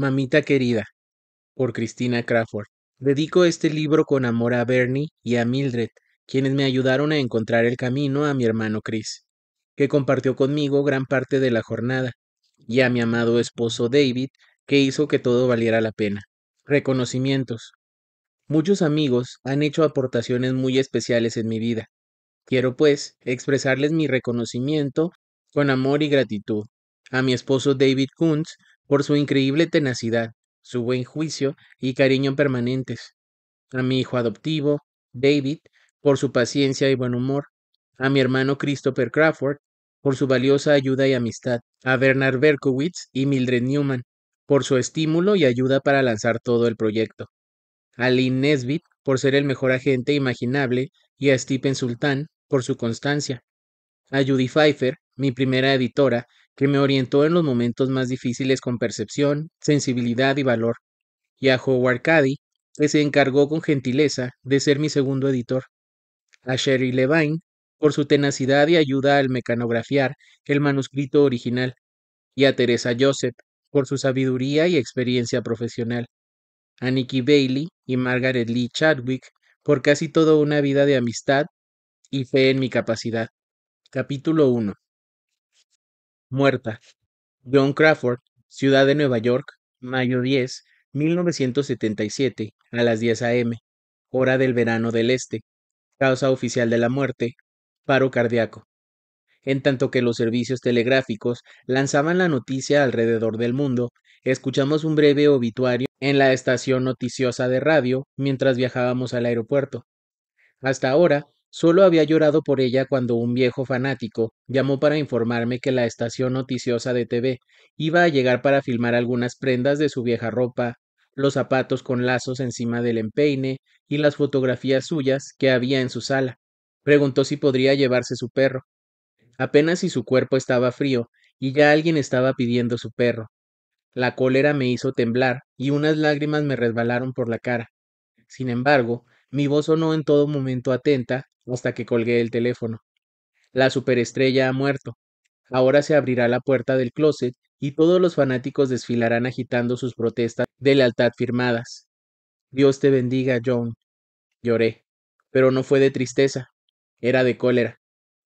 Mamita querida, por Cristina Crawford. Dedico este libro con amor a Bernie y a Mildred, quienes me ayudaron a encontrar el camino a mi hermano Chris, que compartió conmigo gran parte de la jornada, y a mi amado esposo David, que hizo que todo valiera la pena. Reconocimientos. Muchos amigos han hecho aportaciones muy especiales en mi vida. Quiero, pues, expresarles mi reconocimiento con amor y gratitud. A mi esposo David Kuntz por su increíble tenacidad, su buen juicio y cariño permanentes. A mi hijo adoptivo, David, por su paciencia y buen humor. A mi hermano Christopher Crawford, por su valiosa ayuda y amistad. A Bernard Berkowitz y Mildred Newman, por su estímulo y ayuda para lanzar todo el proyecto. A Lynn Nesbitt, por ser el mejor agente imaginable, y a Stephen Sultan, por su constancia. A Judy Pfeiffer, mi primera editora, que me orientó en los momentos más difíciles con percepción, sensibilidad y valor, y a Howard Cady, que se encargó con gentileza de ser mi segundo editor, a Sherry Levine, por su tenacidad y ayuda al mecanografiar el manuscrito original, y a Teresa Joseph, por su sabiduría y experiencia profesional, a Nikki Bailey y Margaret Lee Chadwick, por casi toda una vida de amistad y fe en mi capacidad. Capítulo 1. Muerta. John Crawford, Ciudad de Nueva York, mayo 10, 1977, a las 10 a.m., hora del verano del Este. Causa oficial de la muerte, paro cardíaco. En tanto que los servicios telegráficos lanzaban la noticia alrededor del mundo, escuchamos un breve obituario en la estación noticiosa de radio mientras viajábamos al aeropuerto. Hasta ahora, Solo había llorado por ella cuando un viejo fanático llamó para informarme que la estación noticiosa de TV iba a llegar para filmar algunas prendas de su vieja ropa, los zapatos con lazos encima del empeine y las fotografías suyas que había en su sala. Preguntó si podría llevarse su perro. Apenas si su cuerpo estaba frío y ya alguien estaba pidiendo su perro. La cólera me hizo temblar y unas lágrimas me resbalaron por la cara. Sin embargo, mi voz sonó en todo momento atenta hasta que colgué el teléfono. La superestrella ha muerto. Ahora se abrirá la puerta del closet y todos los fanáticos desfilarán agitando sus protestas de lealtad firmadas. Dios te bendiga, John. Lloré, pero no fue de tristeza, era de cólera.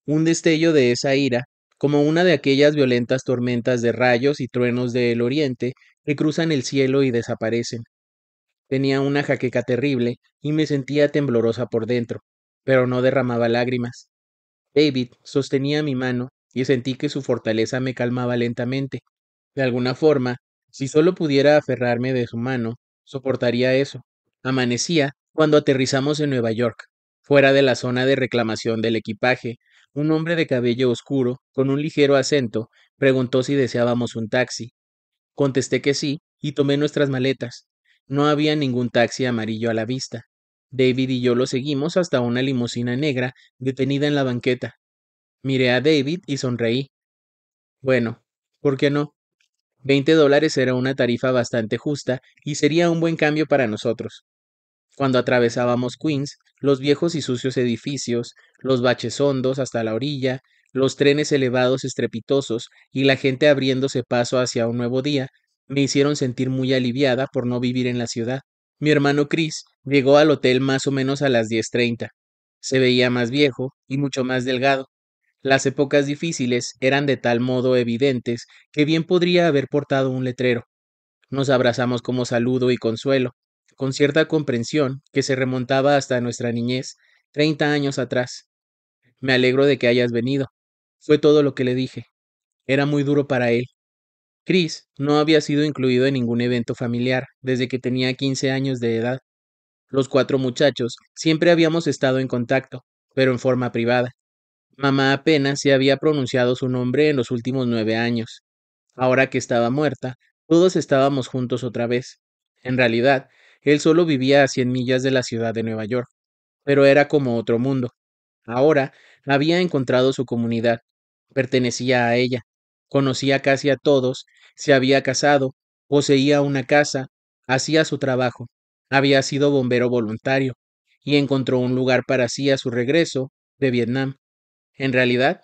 Un destello de esa ira, como una de aquellas violentas tormentas de rayos y truenos del oriente que cruzan el cielo y desaparecen. Tenía una jaqueca terrible y me sentía temblorosa por dentro pero no derramaba lágrimas. David sostenía mi mano y sentí que su fortaleza me calmaba lentamente. De alguna forma, si solo pudiera aferrarme de su mano, soportaría eso. Amanecía cuando aterrizamos en Nueva York, fuera de la zona de reclamación del equipaje. Un hombre de cabello oscuro, con un ligero acento, preguntó si deseábamos un taxi. Contesté que sí y tomé nuestras maletas. No había ningún taxi amarillo a la vista. David y yo lo seguimos hasta una limusina negra detenida en la banqueta. Miré a David y sonreí. Bueno, ¿por qué no? Veinte dólares era una tarifa bastante justa y sería un buen cambio para nosotros. Cuando atravesábamos Queens, los viejos y sucios edificios, los baches hondos hasta la orilla, los trenes elevados estrepitosos y la gente abriéndose paso hacia un nuevo día, me hicieron sentir muy aliviada por no vivir en la ciudad. Mi hermano Chris llegó al hotel más o menos a las 10.30. Se veía más viejo y mucho más delgado. Las épocas difíciles eran de tal modo evidentes que bien podría haber portado un letrero. Nos abrazamos como saludo y consuelo, con cierta comprensión que se remontaba hasta nuestra niñez, 30 años atrás. Me alegro de que hayas venido. Fue todo lo que le dije. Era muy duro para él, Chris no había sido incluido en ningún evento familiar desde que tenía 15 años de edad. Los cuatro muchachos siempre habíamos estado en contacto, pero en forma privada. Mamá apenas se había pronunciado su nombre en los últimos nueve años. Ahora que estaba muerta, todos estábamos juntos otra vez. En realidad, él solo vivía a 100 millas de la ciudad de Nueva York, pero era como otro mundo. Ahora había encontrado su comunidad, pertenecía a ella, Conocía casi a todos, se había casado, poseía una casa, hacía su trabajo, había sido bombero voluntario, y encontró un lugar para sí a su regreso de Vietnam. En realidad,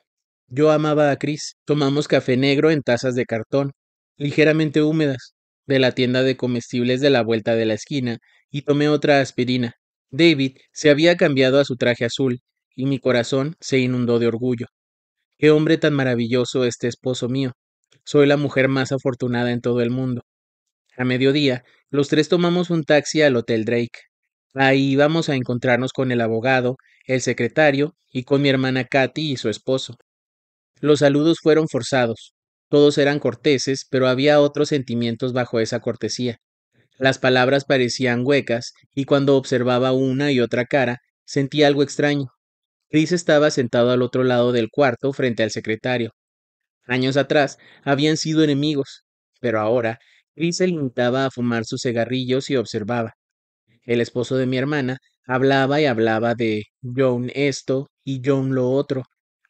yo amaba a Chris. Tomamos café negro en tazas de cartón, ligeramente húmedas, de la tienda de comestibles de la vuelta de la esquina, y tomé otra aspirina. David se había cambiado a su traje azul, y mi corazón se inundó de orgullo. Qué hombre tan maravilloso este esposo mío. Soy la mujer más afortunada en todo el mundo. A mediodía, los tres tomamos un taxi al Hotel Drake. Ahí íbamos a encontrarnos con el abogado, el secretario y con mi hermana Katy y su esposo. Los saludos fueron forzados. Todos eran corteses, pero había otros sentimientos bajo esa cortesía. Las palabras parecían huecas, y cuando observaba una y otra cara, sentí algo extraño. Chris estaba sentado al otro lado del cuarto frente al secretario. Años atrás habían sido enemigos, pero ahora Chris se limitaba a fumar sus cigarrillos y observaba. El esposo de mi hermana hablaba y hablaba de John esto y John lo otro,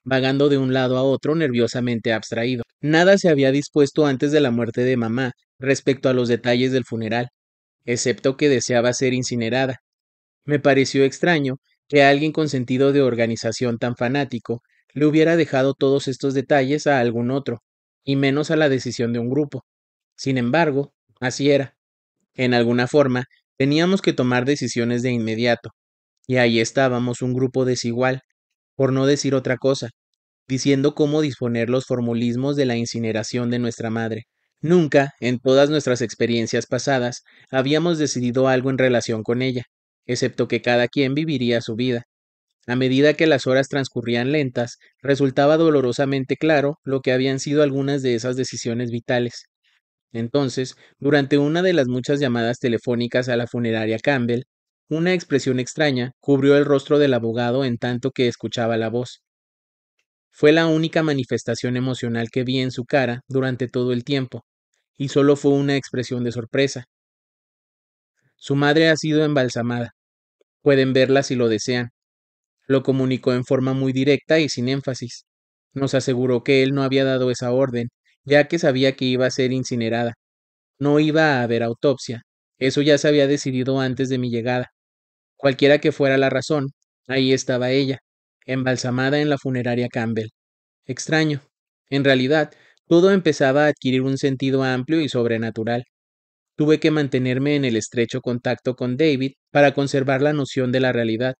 vagando de un lado a otro nerviosamente abstraído. Nada se había dispuesto antes de la muerte de mamá respecto a los detalles del funeral, excepto que deseaba ser incinerada. Me pareció extraño que alguien con sentido de organización tan fanático le hubiera dejado todos estos detalles a algún otro, y menos a la decisión de un grupo. Sin embargo, así era. En alguna forma, teníamos que tomar decisiones de inmediato, y ahí estábamos un grupo desigual, por no decir otra cosa, diciendo cómo disponer los formulismos de la incineración de nuestra madre. Nunca, en todas nuestras experiencias pasadas, habíamos decidido algo en relación con ella, excepto que cada quien viviría su vida. A medida que las horas transcurrían lentas, resultaba dolorosamente claro lo que habían sido algunas de esas decisiones vitales. Entonces, durante una de las muchas llamadas telefónicas a la funeraria Campbell, una expresión extraña cubrió el rostro del abogado en tanto que escuchaba la voz. Fue la única manifestación emocional que vi en su cara durante todo el tiempo, y solo fue una expresión de sorpresa, su madre ha sido embalsamada. Pueden verla si lo desean. Lo comunicó en forma muy directa y sin énfasis. Nos aseguró que él no había dado esa orden, ya que sabía que iba a ser incinerada. No iba a haber autopsia. Eso ya se había decidido antes de mi llegada. Cualquiera que fuera la razón, ahí estaba ella, embalsamada en la funeraria Campbell. Extraño. En realidad, todo empezaba a adquirir un sentido amplio y sobrenatural. Tuve que mantenerme en el estrecho contacto con David para conservar la noción de la realidad,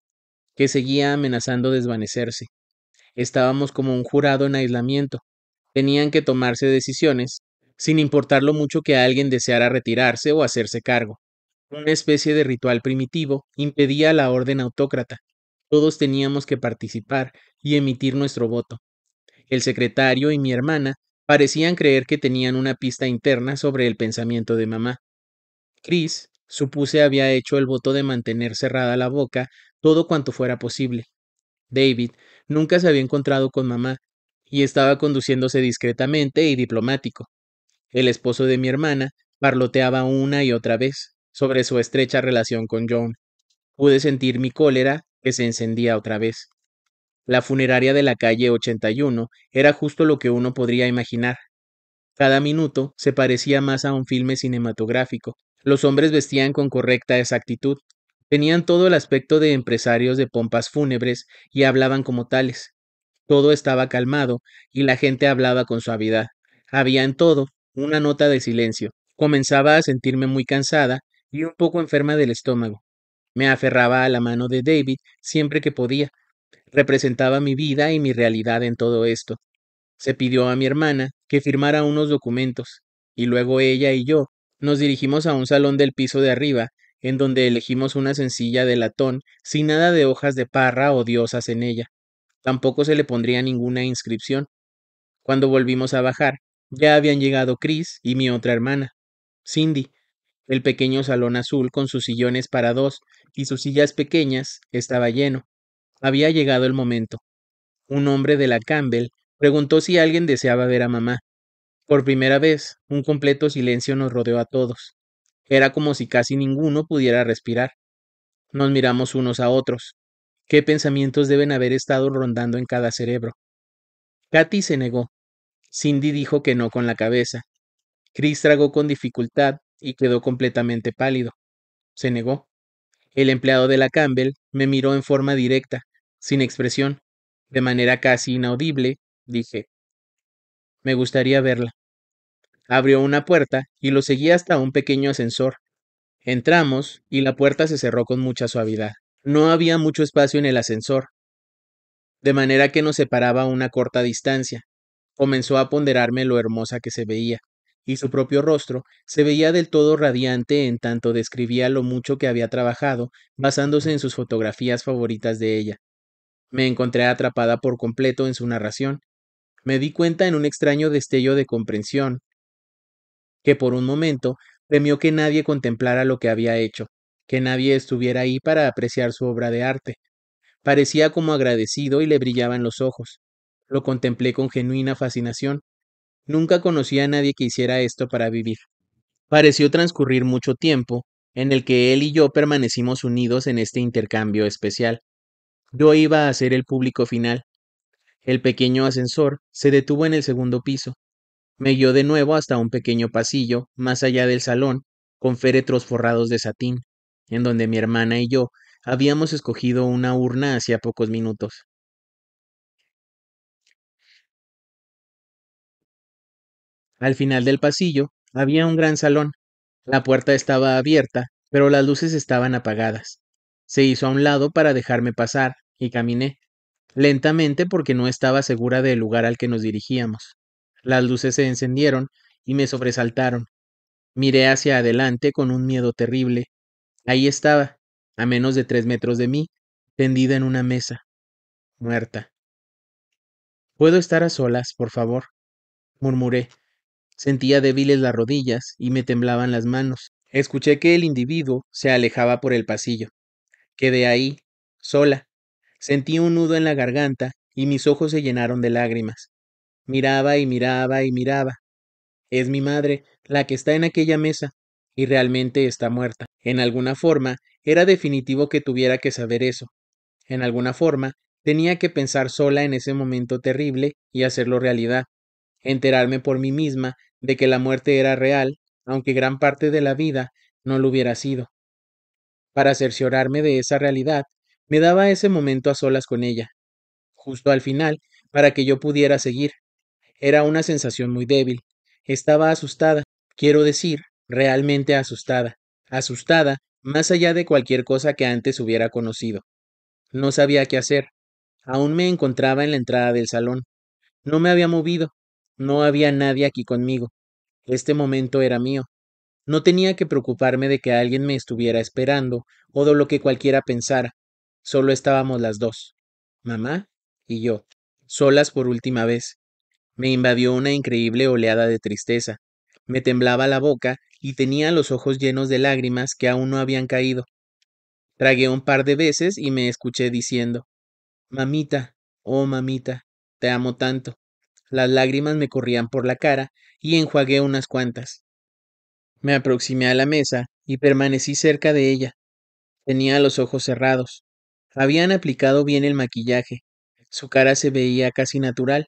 que seguía amenazando desvanecerse. Estábamos como un jurado en aislamiento. Tenían que tomarse decisiones, sin importar lo mucho que alguien deseara retirarse o hacerse cargo. Una especie de ritual primitivo impedía la orden autócrata. Todos teníamos que participar y emitir nuestro voto. El secretario y mi hermana parecían creer que tenían una pista interna sobre el pensamiento de mamá. Chris, supuse, había hecho el voto de mantener cerrada la boca todo cuanto fuera posible. David nunca se había encontrado con mamá, y estaba conduciéndose discretamente y diplomático. El esposo de mi hermana parloteaba una y otra vez sobre su estrecha relación con John. Pude sentir mi cólera que se encendía otra vez. La funeraria de la calle 81 era justo lo que uno podría imaginar. Cada minuto se parecía más a un filme cinematográfico. Los hombres vestían con correcta exactitud, tenían todo el aspecto de empresarios de pompas fúnebres y hablaban como tales. Todo estaba calmado y la gente hablaba con suavidad. Había en todo una nota de silencio. Comenzaba a sentirme muy cansada y un poco enferma del estómago. Me aferraba a la mano de David siempre que podía, Representaba mi vida y mi realidad en todo esto. Se pidió a mi hermana que firmara unos documentos, y luego ella y yo nos dirigimos a un salón del piso de arriba, en donde elegimos una sencilla de latón, sin nada de hojas de parra o diosas en ella. Tampoco se le pondría ninguna inscripción. Cuando volvimos a bajar, ya habían llegado Chris y mi otra hermana, Cindy. El pequeño salón azul con sus sillones para dos y sus sillas pequeñas estaba lleno. Había llegado el momento. Un hombre de la Campbell preguntó si alguien deseaba ver a mamá. Por primera vez, un completo silencio nos rodeó a todos. Era como si casi ninguno pudiera respirar. Nos miramos unos a otros. ¿Qué pensamientos deben haber estado rondando en cada cerebro? Katy se negó. Cindy dijo que no con la cabeza. Chris tragó con dificultad y quedó completamente pálido. Se negó. El empleado de la Campbell me miró en forma directa sin expresión, de manera casi inaudible, dije, me gustaría verla. Abrió una puerta y lo seguí hasta un pequeño ascensor. Entramos y la puerta se cerró con mucha suavidad. No había mucho espacio en el ascensor, de manera que nos separaba una corta distancia. Comenzó a ponderarme lo hermosa que se veía, y su propio rostro se veía del todo radiante en tanto describía lo mucho que había trabajado, basándose en sus fotografías favoritas de ella. Me encontré atrapada por completo en su narración. Me di cuenta en un extraño destello de comprensión, que por un momento premió que nadie contemplara lo que había hecho, que nadie estuviera ahí para apreciar su obra de arte. Parecía como agradecido y le brillaban los ojos. Lo contemplé con genuina fascinación. Nunca conocí a nadie que hiciera esto para vivir. Pareció transcurrir mucho tiempo en el que él y yo permanecimos unidos en este intercambio especial. Yo iba a ser el público final. El pequeño ascensor se detuvo en el segundo piso. Me guió de nuevo hasta un pequeño pasillo, más allá del salón, con féretros forrados de satín, en donde mi hermana y yo habíamos escogido una urna hacía pocos minutos. Al final del pasillo había un gran salón. La puerta estaba abierta, pero las luces estaban apagadas. Se hizo a un lado para dejarme pasar, y caminé, lentamente porque no estaba segura del lugar al que nos dirigíamos. Las luces se encendieron y me sobresaltaron. Miré hacia adelante con un miedo terrible. Ahí estaba, a menos de tres metros de mí, tendida en una mesa, muerta. ¿Puedo estar a solas, por favor? murmuré. Sentía débiles las rodillas y me temblaban las manos. Escuché que el individuo se alejaba por el pasillo. Quedé ahí, sola, Sentí un nudo en la garganta y mis ojos se llenaron de lágrimas. Miraba y miraba y miraba. Es mi madre, la que está en aquella mesa, y realmente está muerta. En alguna forma, era definitivo que tuviera que saber eso. En alguna forma, tenía que pensar sola en ese momento terrible y hacerlo realidad. Enterarme por mí misma de que la muerte era real, aunque gran parte de la vida no lo hubiera sido. Para cerciorarme de esa realidad, me daba ese momento a solas con ella, justo al final, para que yo pudiera seguir. Era una sensación muy débil. Estaba asustada, quiero decir, realmente asustada. Asustada, más allá de cualquier cosa que antes hubiera conocido. No sabía qué hacer. Aún me encontraba en la entrada del salón. No me había movido. No había nadie aquí conmigo. Este momento era mío. No tenía que preocuparme de que alguien me estuviera esperando o de lo que cualquiera pensara. Solo estábamos las dos, mamá y yo, solas por última vez. Me invadió una increíble oleada de tristeza. Me temblaba la boca y tenía los ojos llenos de lágrimas que aún no habían caído. Tragué un par de veces y me escuché diciendo, Mamita, oh mamita, te amo tanto. Las lágrimas me corrían por la cara y enjuagué unas cuantas. Me aproximé a la mesa y permanecí cerca de ella. Tenía los ojos cerrados. Habían aplicado bien el maquillaje. Su cara se veía casi natural.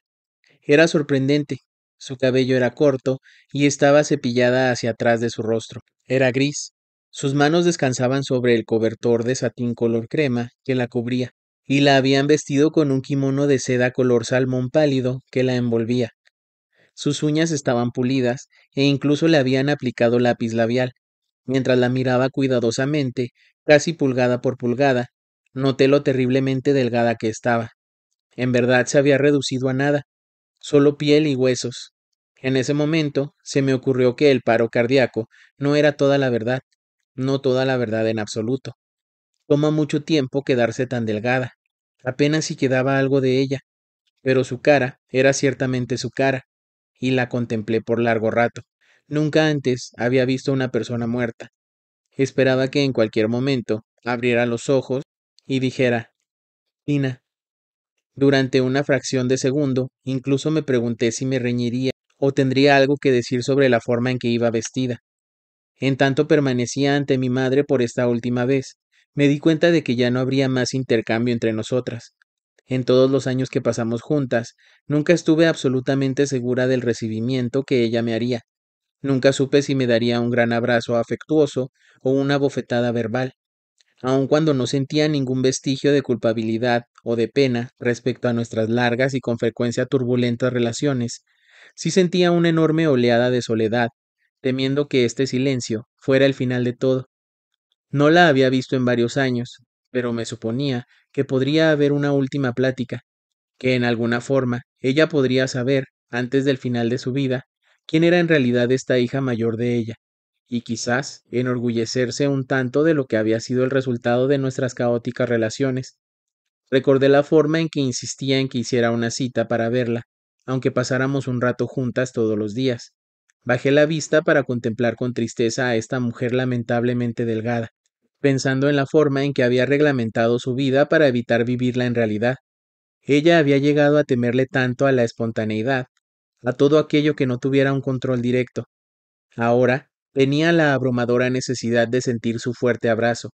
Era sorprendente. Su cabello era corto y estaba cepillada hacia atrás de su rostro. Era gris. Sus manos descansaban sobre el cobertor de satín color crema que la cubría, y la habían vestido con un kimono de seda color salmón pálido que la envolvía. Sus uñas estaban pulidas e incluso le habían aplicado lápiz labial. Mientras la miraba cuidadosamente, casi pulgada por pulgada, Noté lo terriblemente delgada que estaba. En verdad se había reducido a nada, solo piel y huesos. En ese momento se me ocurrió que el paro cardíaco no era toda la verdad, no toda la verdad en absoluto. Toma mucho tiempo quedarse tan delgada, apenas si quedaba algo de ella, pero su cara era ciertamente su cara, y la contemplé por largo rato. Nunca antes había visto una persona muerta. Esperaba que en cualquier momento abriera los ojos y dijera, Tina, durante una fracción de segundo, incluso me pregunté si me reñiría o tendría algo que decir sobre la forma en que iba vestida. En tanto permanecía ante mi madre por esta última vez, me di cuenta de que ya no habría más intercambio entre nosotras. En todos los años que pasamos juntas, nunca estuve absolutamente segura del recibimiento que ella me haría. Nunca supe si me daría un gran abrazo afectuoso o una bofetada verbal aun cuando no sentía ningún vestigio de culpabilidad o de pena respecto a nuestras largas y con frecuencia turbulentas relaciones, sí sentía una enorme oleada de soledad, temiendo que este silencio fuera el final de todo. No la había visto en varios años, pero me suponía que podría haber una última plática, que en alguna forma ella podría saber, antes del final de su vida, quién era en realidad esta hija mayor de ella, y quizás enorgullecerse un tanto de lo que había sido el resultado de nuestras caóticas relaciones. Recordé la forma en que insistía en que hiciera una cita para verla, aunque pasáramos un rato juntas todos los días. Bajé la vista para contemplar con tristeza a esta mujer lamentablemente delgada, pensando en la forma en que había reglamentado su vida para evitar vivirla en realidad. Ella había llegado a temerle tanto a la espontaneidad, a todo aquello que no tuviera un control directo. Ahora, venía la abrumadora necesidad de sentir su fuerte abrazo,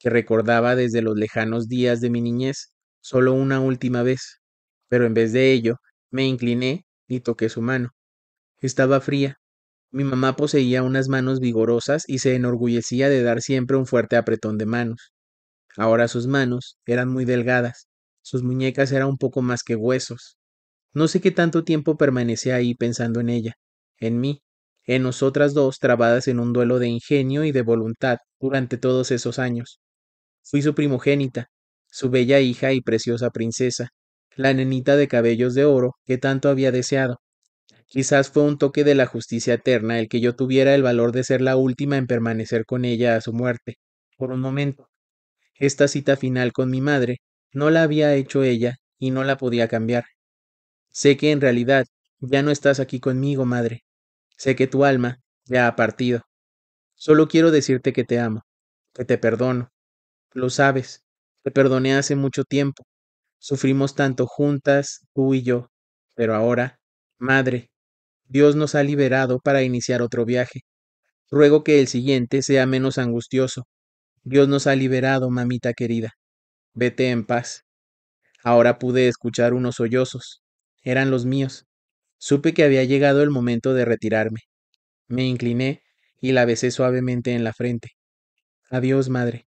que recordaba desde los lejanos días de mi niñez, solo una última vez, pero en vez de ello, me incliné y toqué su mano. Estaba fría. Mi mamá poseía unas manos vigorosas y se enorgullecía de dar siempre un fuerte apretón de manos. Ahora sus manos eran muy delgadas, sus muñecas eran un poco más que huesos. No sé qué tanto tiempo permanecí ahí pensando en ella, en mí, en nosotras dos trabadas en un duelo de ingenio y de voluntad durante todos esos años. Fui su primogénita, su bella hija y preciosa princesa, la nenita de cabellos de oro que tanto había deseado. Quizás fue un toque de la justicia eterna el que yo tuviera el valor de ser la última en permanecer con ella a su muerte, por un momento. Esta cita final con mi madre no la había hecho ella y no la podía cambiar. Sé que en realidad ya no estás aquí conmigo, madre, Sé que tu alma ya ha partido. Solo quiero decirte que te amo, que te perdono. Lo sabes, te perdoné hace mucho tiempo. Sufrimos tanto juntas, tú y yo. Pero ahora, Madre, Dios nos ha liberado para iniciar otro viaje. Ruego que el siguiente sea menos angustioso. Dios nos ha liberado, mamita querida. Vete en paz. Ahora pude escuchar unos sollozos. Eran los míos. Supe que había llegado el momento de retirarme. Me incliné y la besé suavemente en la frente. Adiós, madre.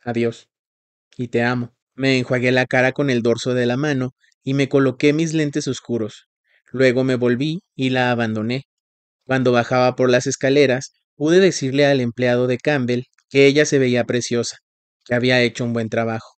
Adiós. Y te amo. Me enjuagué la cara con el dorso de la mano y me coloqué mis lentes oscuros. Luego me volví y la abandoné. Cuando bajaba por las escaleras, pude decirle al empleado de Campbell que ella se veía preciosa, que había hecho un buen trabajo.